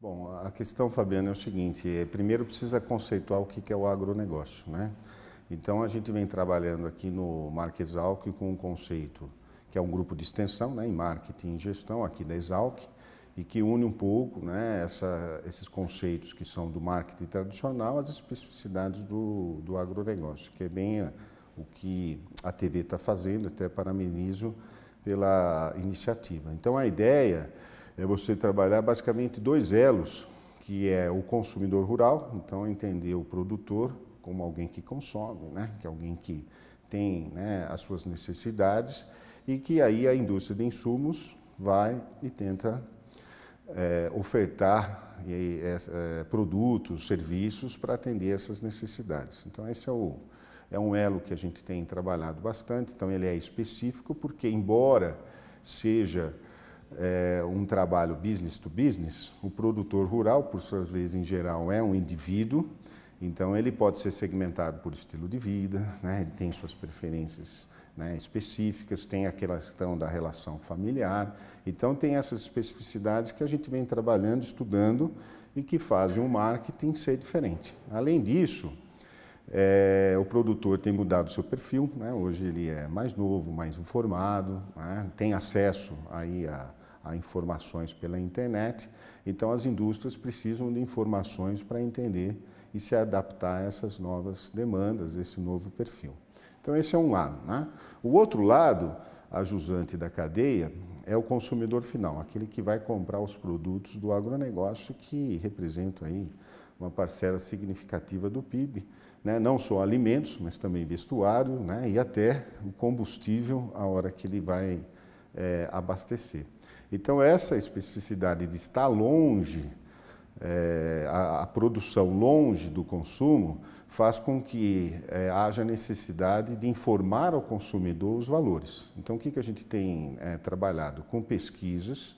Bom, a questão, Fabiana, é o seguinte: é, primeiro precisa conceituar o que é o agronegócio, né? Então a gente vem trabalhando aqui no Marques Exalc com um conceito que é um grupo de extensão, né, em marketing e gestão aqui da Exalc e que une um pouco, né, essa, esses conceitos que são do marketing tradicional às especificidades do, do agronegócio, que é bem eh, o que a TV está fazendo, até parabenizo pela iniciativa. Então a ideia é você trabalhar basicamente dois elos, que é o consumidor rural, então entender o produtor como alguém que consome, né? que é alguém que tem né, as suas necessidades e que aí a indústria de insumos vai e tenta é, ofertar é, é, produtos, serviços para atender essas necessidades. Então esse é, o, é um elo que a gente tem trabalhado bastante, então ele é específico porque embora seja é, um trabalho business to business, o produtor rural, por sua vez, em geral, é um indivíduo, então ele pode ser segmentado por estilo de vida, né? ele tem suas preferências né, específicas, tem aquela questão da relação familiar. Então, tem essas especificidades que a gente vem trabalhando, estudando e que fazem o marketing ser diferente. Além disso, é, o produtor tem mudado seu perfil, né, hoje ele é mais novo, mais informado, né, tem acesso aí a a informações pela internet. Então, as indústrias precisam de informações para entender e se adaptar a essas novas demandas, esse novo perfil. Então, esse é um lado. Né? O outro lado, a jusante da cadeia, é o consumidor final, aquele que vai comprar os produtos do agronegócio que representam aí uma parcela significativa do PIB, né? não só alimentos, mas também vestuário né? e até o combustível a hora que ele vai é, abastecer. Então, essa especificidade de estar longe, é, a, a, produção longe do consumo, faz com que é, haja necessidade de informar ao consumidor os valores. Então, o que, que a gente tem é, trabalhado? Com pesquisas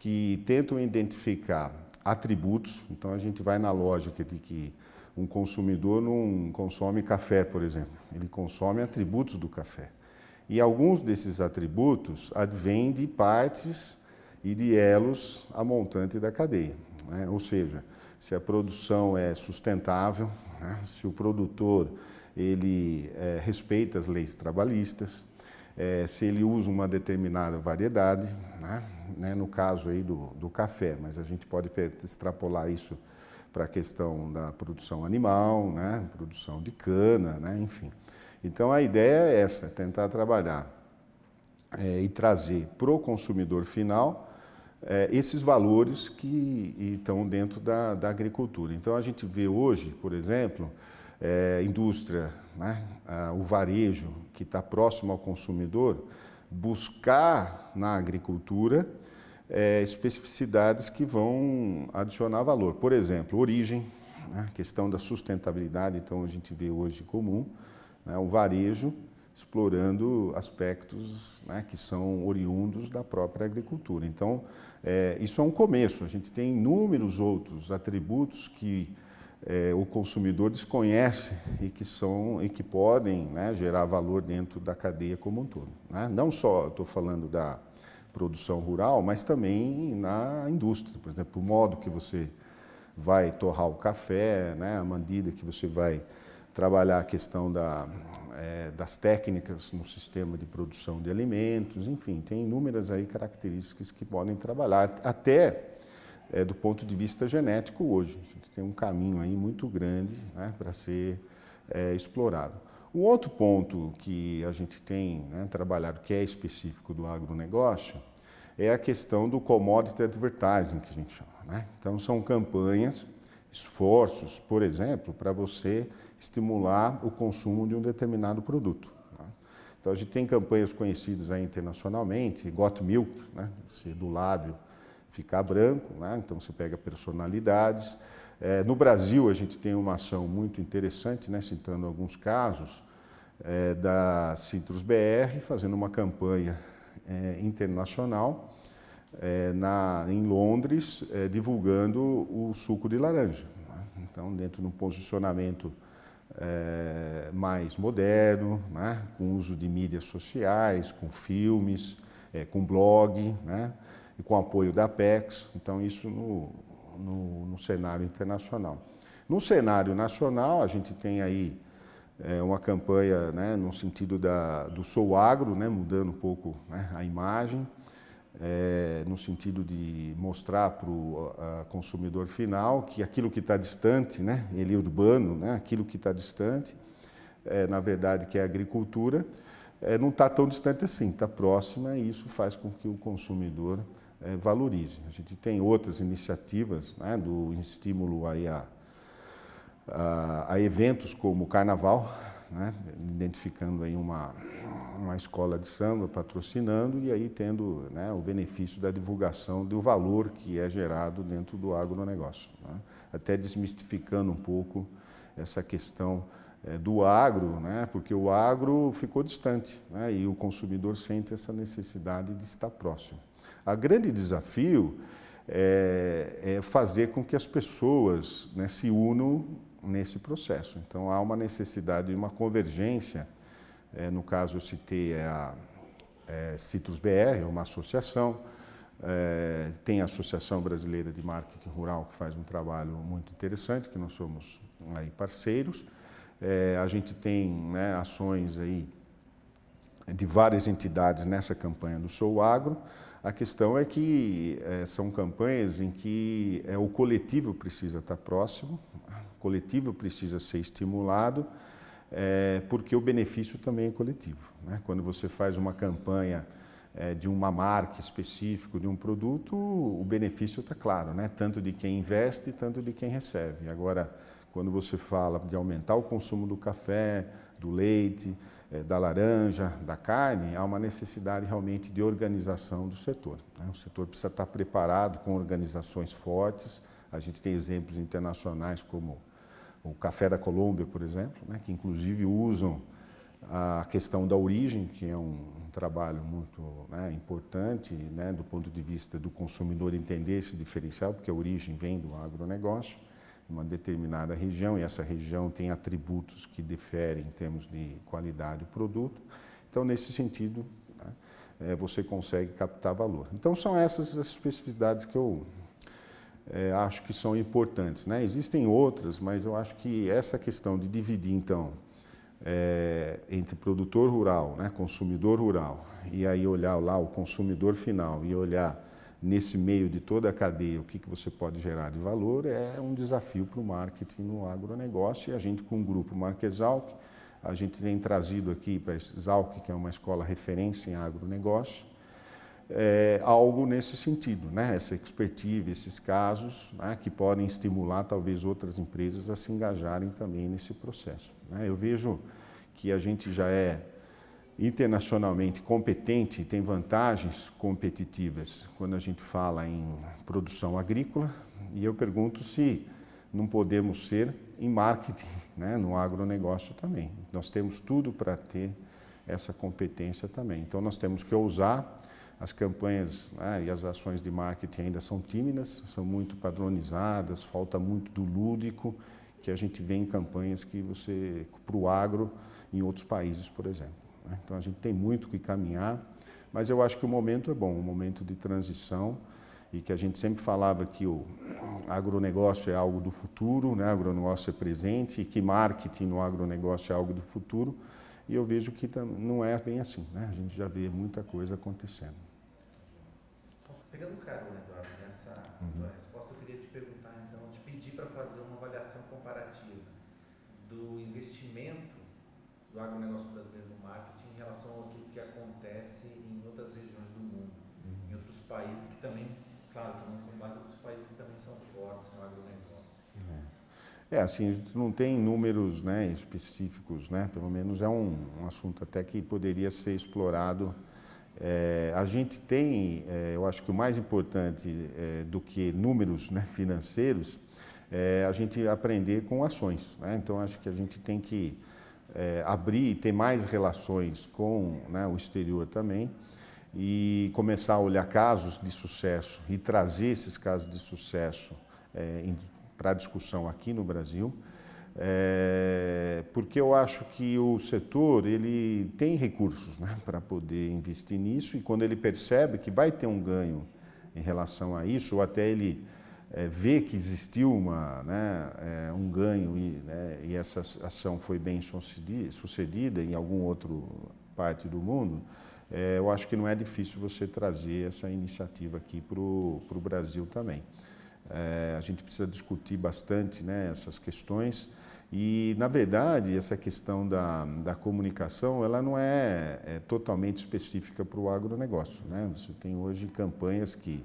que tentam identificar atributos. Então, a gente vai na lógica de que um consumidor não consome café, por exemplo, ele consome atributos do café. E alguns desses atributos advêm de partes e de elos a montante da cadeia. Né? Ou seja, se a produção é sustentável, né? se o produtor ele é, respeita as leis trabalhistas, é, se ele usa uma determinada variedade, né? né? no caso aí do, do café, mas a gente pode extrapolar isso para a questão da produção animal, né? produção de cana, né? enfim. Então a ideia é essa, tentar trabalhar é, e trazer para o consumidor final é, esses valores que estão dentro da, da, agricultura. Então a gente vê hoje, por exemplo, é, indústria, né, a, o varejo que está próximo ao consumidor, buscar na agricultura é, especificidades que vão adicionar valor. Por exemplo, origem, a né, questão da sustentabilidade, então a gente vê hoje comum né, o varejo explorando aspectos né, que são oriundos da própria agricultura. Então, é, isso é um começo. A gente tem inúmeros outros atributos que é, o consumidor desconhece e que são e que podem né, gerar valor dentro da cadeia como um todo. Né? Não só estou falando da produção rural, mas também na indústria, por exemplo, o modo que você vai torrar o café, né, a medida que você vai trabalhar a questão da, é, das técnicas no sistema de produção de alimentos, enfim, tem inúmeras aí características que podem trabalhar, até é, do ponto de vista genético hoje. A gente tem um caminho aí muito grande né, para ser é, explorado. O outro ponto que a gente tem né, trabalhado, que é específico do agronegócio, é a questão do commodity advertising, que a gente chama. Né? Então, são campanhas, esforços, por exemplo, para você estimular o consumo de um determinado produto. Né? Então a gente tem campanhas conhecidas internacionalmente, Got Milk, né? se do lábio ficar branco, né? então você pega personalidades. É, no Brasil a gente tem uma ação muito interessante, né? citando alguns casos, é, da Citrus BR fazendo uma campanha é, internacional é, na, em Londres, é, divulgando o suco de laranja. Né? Então, dentro de um posicionamento é, mais moderno, né? com uso de mídias sociais, com filmes, é, com blog, né? e com apoio da Pex. Então, isso no, no, no, cenário internacional. No cenário nacional, a gente tem aí é, uma campanha né, no sentido da, do Sou Agro, né, mudando um pouco né, a imagem é, no sentido de mostrar para o consumidor final que aquilo que está distante, né, ele urbano, né, aquilo que está distante, é, na verdade, que é a agricultura, é, não está tão distante assim, está próxima e isso faz com que o consumidor é, valorize. A gente tem outras iniciativas né, do estímulo aí a, a, a eventos como o Carnaval, né, identificando aí uma uma escola de samba patrocinando e aí tendo né, o benefício da divulgação do valor que é gerado dentro do agronegócio. Né? Até desmistificando um pouco essa questão é, do agro, né? porque o agro ficou distante né? e o consumidor sente essa necessidade de estar próximo. A grande desafio é, é fazer com que as pessoas né, se unam nesse processo. Então há uma necessidade de uma convergência é, no caso, eu citei é, a é, Citrus BR, é uma associação. É, tem a Associação Brasileira de Marketing Rural, que faz um trabalho muito interessante, que nós somos aí parceiros. É, a gente tem né, ações aí de várias entidades nessa campanha do Sou Agro. A questão é que é, são campanhas em que é, o coletivo precisa estar próximo, o coletivo precisa ser estimulado é, porque o benefício também é coletivo. Né? Quando você faz uma campanha é, de uma marca específica, de um produto, o benefício está claro, né? tanto de quem investe, tanto de quem recebe. Agora, quando você fala de aumentar o consumo do café, do leite, é, da laranja, da carne, há uma necessidade realmente de organização do setor. Né? O setor precisa estar tá preparado com organizações fortes. A gente tem exemplos internacionais como o café da Colômbia, por exemplo, né, que inclusive usam a questão da origem, que é um, um trabalho muito né, importante né, do ponto de vista do consumidor entender esse diferencial, porque a origem vem do agronegócio, uma determinada região, e essa região tem atributos que diferem em termos de qualidade do produto. Então, nesse sentido, né, é, você consegue captar valor. Então, são essas as especificidades que eu é, acho que são importantes. Né? Existem outras, mas eu acho que essa questão de dividir, então, é, entre produtor rural, né, consumidor rural, e aí olhar lá o consumidor final e olhar nesse meio de toda a cadeia o que, que você pode gerar de valor, é um desafio para o marketing no agronegócio. E a gente, com o grupo Marquesalc, a gente tem trazido aqui para Zalc, que é uma escola referência em agronegócio, é, algo nesse sentido, né? essa expertise, esses casos né? que podem estimular talvez outras empresas a se engajarem também nesse processo. Né? Eu vejo que a gente já é internacionalmente competente e tem vantagens competitivas quando a gente fala em produção agrícola e eu pergunto se não podemos ser em marketing, né? no agronegócio também. Nós temos tudo para ter essa competência também. Então nós temos que ousar as campanhas né, e as ações de marketing ainda são tímidas, são muito padronizadas, falta muito do lúdico que a gente vê em campanhas que você para o agro em outros países, por exemplo. Né? Então a gente tem muito que caminhar, mas eu acho que o momento é bom, um momento de transição e que a gente sempre falava que o agronegócio é algo do futuro, né? agronegócio é presente e que marketing no agronegócio é algo do futuro. E eu vejo que não é bem assim, né? a gente já vê muita coisa acontecendo. Pegando carona, Eduardo, nessa uhum. tua resposta, eu queria te perguntar, então, te pedir para fazer uma avaliação comparativa do investimento do agronegócio brasileiro no marketing em relação ao que acontece em outras regiões do mundo, uhum. em outros países que também, claro, estão com base outros países que também são fortes no agronegócio. É. é. assim, a gente não tem números né, específicos, né? pelo menos é um, um assunto até que poderia ser explorado é, a gente tem, é, eu acho que o mais importante é, do que números né, financeiros é a gente aprender com ações. Né? Então, acho que a gente tem que é, abrir e ter mais relações com né, o exterior também e começar a olhar casos de sucesso e trazer esses casos de sucesso é, para discussão aqui no Brasil é, porque eu acho que o setor ele tem recursos né, para poder investir nisso e quando ele percebe que vai ter um ganho em relação a isso, ou até ele é, vê que existiu uma, né, é, um ganho e, né, e, essa ação foi bem sucedida em algum outro parte do mundo, é, eu acho que não é difícil você trazer essa iniciativa aqui para o Brasil também. É, a gente precisa discutir bastante né, essas questões. E, na verdade, essa questão da, da comunicação, ela não é, é totalmente específica para o agronegócio. Né? Você tem hoje campanhas que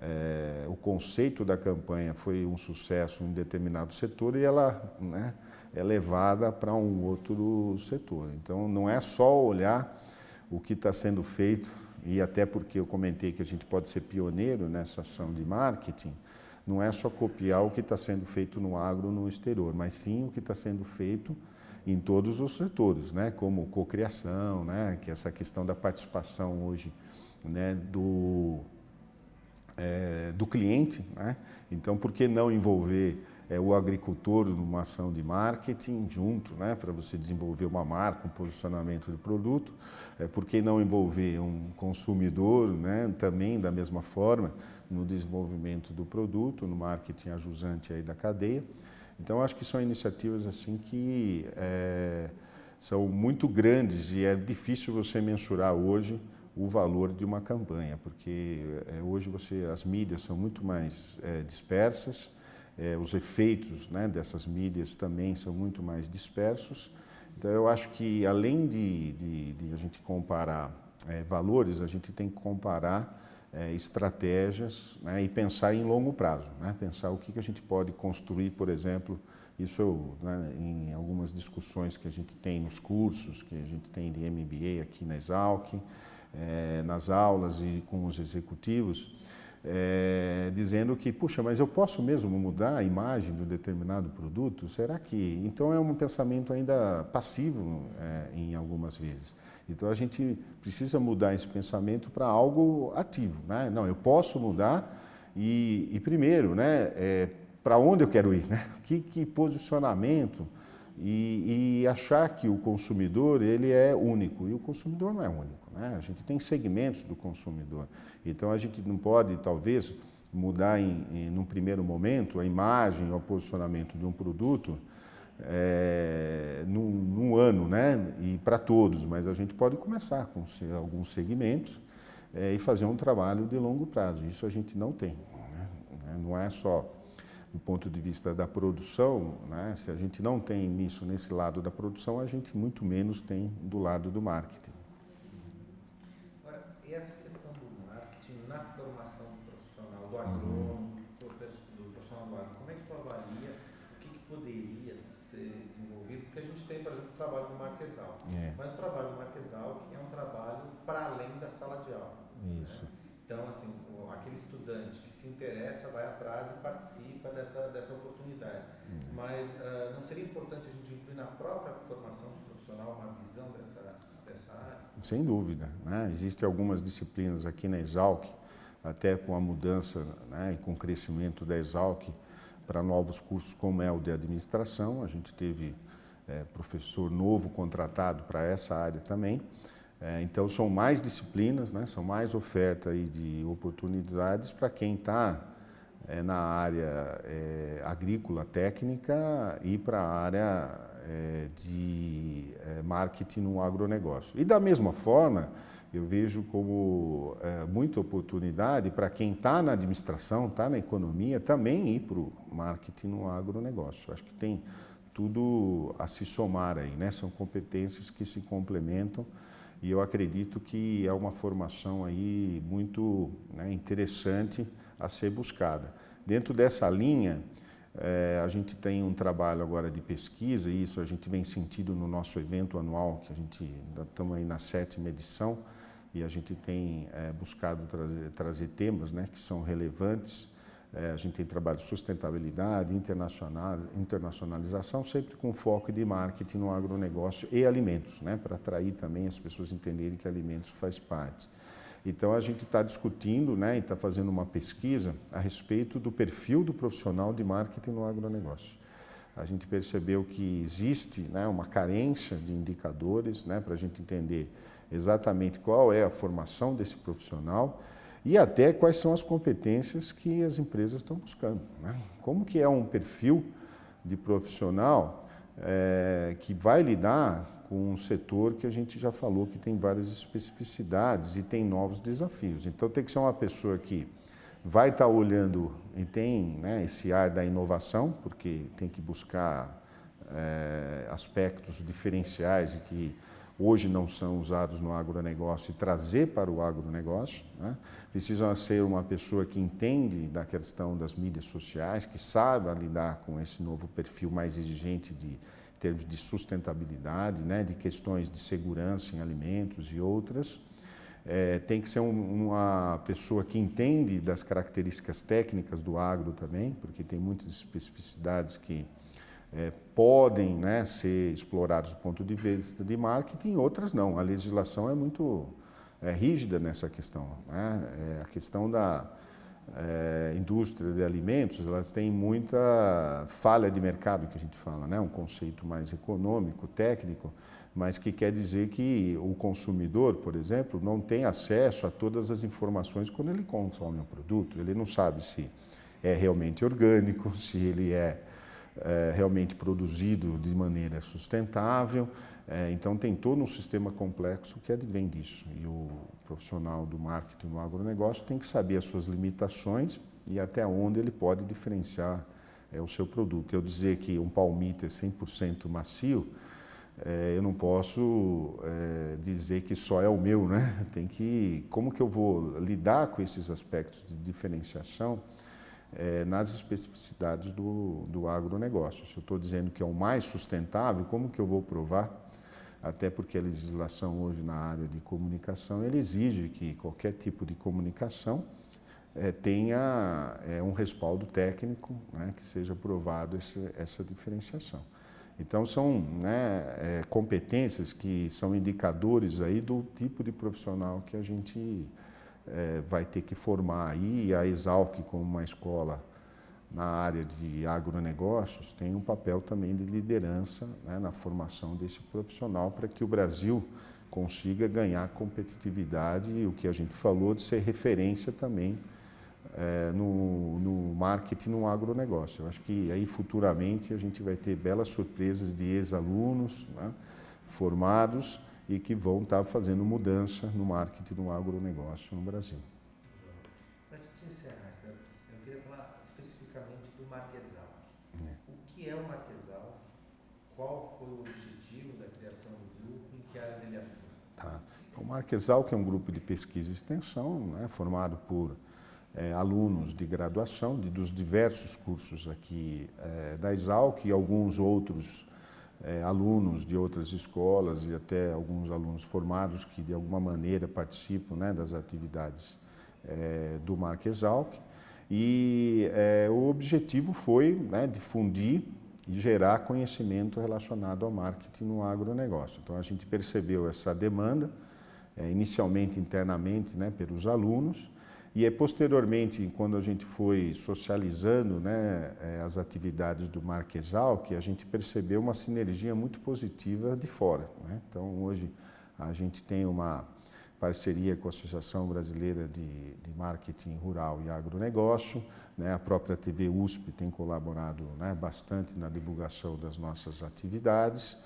é, o conceito da campanha foi um sucesso em determinado setor e ela né, é levada para um outro setor. Então, não é só olhar o que está sendo feito, e até porque eu comentei que a gente pode ser pioneiro nessa ação de marketing, não é só copiar o que está sendo feito no agro no exterior, mas sim o que está sendo feito em todos os setores, né? como cocriação, né? que é essa questão da participação hoje né? do, é, do cliente. Né? Então, por que não envolver é, o agricultor numa ação de marketing junto, né, para você desenvolver uma marca, um posicionamento de produto. É, por que não envolver um consumidor né, também da mesma forma no desenvolvimento do produto, no marketing ajusante aí da cadeia? Então, acho que são iniciativas assim que é, são muito grandes e é difícil você mensurar hoje o valor de uma campanha, porque é, hoje você, as mídias são muito mais é, dispersas, é, os efeitos né, dessas mídias também são muito mais dispersos. Então, eu acho que além de, de, de a gente comparar é, valores, a gente tem que comparar é, estratégias né, e pensar em longo prazo, né, pensar o que, que a gente pode construir, por exemplo, isso eu, né, em algumas discussões que a gente tem nos cursos, que a gente tem de MBA aqui na Exalc, é, nas aulas e com os executivos, é, dizendo que, puxa, mas eu posso mesmo mudar a imagem de um determinado produto? Será que. Então é um pensamento ainda passivo é, em algumas vezes. Então a gente precisa mudar esse pensamento para algo ativo. Né? Não, eu posso mudar e, e primeiro, né, é, para onde eu quero ir? Né? Que, que posicionamento? e, e, achar que o consumidor ele é único. E o consumidor não é único. Né? A gente tem segmentos do consumidor. Então a gente não pode, talvez, mudar em, em num primeiro momento a imagem ou o posicionamento de um produto é, num, num ano, né? E para todos. Mas a gente pode começar com alguns segmentos é, e fazer um trabalho de longo prazo. Isso a gente não tem. Né? Não é só do ponto de vista da produção, né? se a gente não tem isso nesse lado da produção, a gente muito menos tem do lado do marketing. Agora, essa questão do marketing na formação do profissional, do agrônomo, uhum. do profissional do como é que tu avalia o que, que, poderia ser desenvolvido? Porque a gente tem, por exemplo, o trabalho do marquesal, é. mas o trabalho do marquesal é um trabalho para além da sala de aula. Né? Isso. Né? Então, assim, aquele estudante que se interessa vai atrás e participa dessa, dessa oportunidade. Uhum. Mas uh, não seria importante a gente incluir na própria formação de profissional uma visão dessa, dessa área? Sem dúvida. Né? Existem algumas disciplinas aqui na Exalc, até com a mudança né, e com o crescimento da Exalc para novos cursos como é o de administração. A gente teve é, professor novo contratado para essa área também. É, então, são mais disciplinas, né? são mais oferta aí de oportunidades para quem está é, na área é, agrícola técnica e para a área é, de é, marketing no agronegócio. E da mesma forma, eu vejo como é, muita oportunidade para quem está na administração, está na economia, também ir para o marketing no agronegócio. Acho que tem tudo a se somar aí, né? São competências que se complementam e eu acredito que é uma formação aí muito né, interessante a ser buscada. Dentro dessa linha, é, a gente tem um trabalho agora de pesquisa, e isso a gente vem sentindo no nosso evento anual, que a gente estamos aí na sétima edição, e a gente tem é, buscado trazer, trazer temas né, que são relevantes é, a gente tem trabalho de sustentabilidade, internacional, internacionalização, sempre com foco de marketing no agronegócio e alimentos, né, para atrair também as pessoas entenderem que alimentos faz parte. Então, a gente está discutindo né, e está fazendo uma pesquisa a respeito do perfil do profissional de marketing no agronegócio. A gente percebeu que existe né, uma carência de indicadores né, para a gente entender exatamente qual é a formação desse profissional e até quais são as competências que as empresas estão buscando. Né? Como que é um perfil de profissional é, que vai lidar com um setor que a gente já falou que tem várias especificidades e tem novos desafios. Então tem que ser uma pessoa que vai estar tá olhando e tem né, esse ar da inovação, porque tem que buscar é, aspectos diferenciais e que hoje não são usados no agronegócio e trazer para o agronegócio. Né? Precisa ser uma pessoa que entende da questão das mídias sociais, que saiba lidar com esse novo perfil mais exigente de em termos de sustentabilidade, né? de questões de segurança em alimentos e outras. É, tem que ser um, uma pessoa que entende das características técnicas do agro também, porque tem muitas especificidades que é, podem né, ser explorados do ponto de vista de marketing, outras não. A legislação é muito é, rígida nessa questão. Né? É, a questão da é, indústria de alimentos, elas têm muita falha de mercado, que a gente fala, né? um conceito mais econômico, técnico, mas que quer dizer que o consumidor, por exemplo, não tem acesso a todas as informações quando ele consome um produto. Ele não sabe se é realmente orgânico, se ele é é, realmente produzido de maneira sustentável. É, então, tem todo um sistema complexo que advém é disso. E o profissional do marketing no agronegócio tem que saber as suas limitações e até onde ele pode diferenciar é, o seu produto. Eu dizer que um palmito é 100% macio, é, eu não posso é, dizer que só é o meu, né? Tem que, como que eu vou lidar com esses aspectos de diferenciação é, nas especificidades do, do agronegócio. Se eu estou dizendo que é o mais sustentável, como que eu vou provar? Até porque a legislação hoje na área de comunicação ele exige que qualquer tipo de comunicação é, tenha é, um respaldo técnico, né, que seja provado esse, essa diferenciação. Então são né, é, competências que são indicadores aí do tipo de profissional que a gente é, vai ter que formar aí, a Exalc, como uma escola na área de agronegócios, tem um papel também de liderança né, na formação desse profissional para que o Brasil consiga ganhar competitividade e o que a gente falou de ser referência também é, no, no marketing no agronegócio. Eu acho que aí futuramente a gente vai ter belas surpresas de ex-alunos né, formados e que vão estar tá fazendo mudança no marketing do agronegócio no Brasil. Para gente encerrar, eu queria falar especificamente do Marquesal. É. O que é o Marquesal? Qual foi o objetivo da criação do grupo? Em que áreas ele atua? Tá. O Marquesal, que é um grupo de pesquisa e extensão, né, formado por é, alunos de graduação de, dos diversos cursos aqui é, da Exalc e alguns outros é, alunos de outras escolas e até alguns alunos formados que de alguma maneira participam né, das atividades é, do Marquesalc. E é, o objetivo foi né, difundir e gerar conhecimento relacionado ao marketing no agronegócio. Então a gente percebeu essa demanda, é, inicialmente internamente né, pelos alunos, e aí, posteriormente, quando a gente foi socializando né, é, as atividades do Marquesal, que a gente percebeu uma sinergia muito positiva de fora. Né? Então, hoje, a gente tem uma parceria com a Associação Brasileira de, de Marketing Rural e Agronegócio, né? a própria TV USP tem colaborado né, bastante na divulgação das nossas atividades.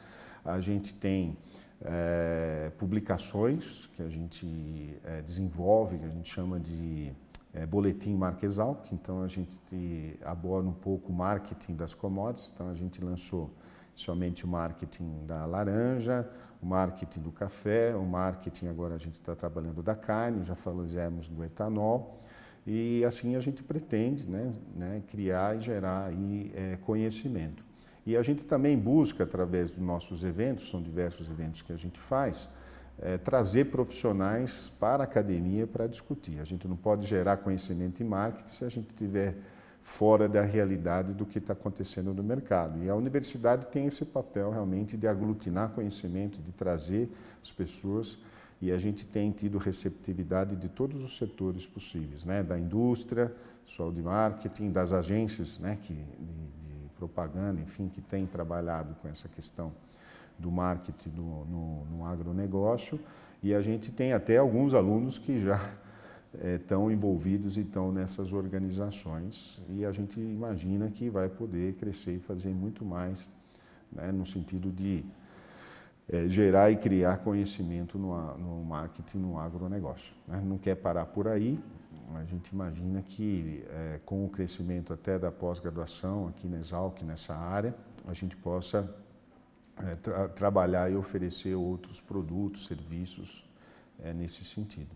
A gente tem é, publicações que a gente é, desenvolve, que a gente chama de é, boletim Marquesal, que então a gente aborda um pouco o marketing das commodities. Então a gente lançou somente o marketing da laranja, o marketing do café, o marketing agora a gente está trabalhando da carne, já falamos do etanol. E assim a gente pretende né, né criar e gerar aí, é, conhecimento. E a gente também busca, através dos nossos eventos, são diversos eventos que a gente faz, é, trazer profissionais para a academia para discutir. A gente não pode gerar conhecimento em marketing se a gente estiver fora da realidade do que está acontecendo no mercado. E a universidade tem esse papel realmente de aglutinar conhecimento, de trazer as pessoas e a gente tem tido receptividade de todos os setores possíveis, né? da indústria, pessoal de marketing, das agências né? que, de, de propaganda, enfim, que tem trabalhado com essa questão do marketing do, no, no agronegócio. E a gente tem até alguns alunos que já estão eh, é, envolvidos e estão nessas organizações. E a gente imagina que vai poder crescer e fazer muito mais né, no sentido de é, gerar e criar conhecimento no, no marketing, no agronegócio. Né? Não quer parar por aí, a gente imagina que é, com o crescimento até da pós-graduação aqui na Exalc, nessa área, a gente possa é, tra trabalhar e oferecer outros produtos, serviços é, nesse sentido.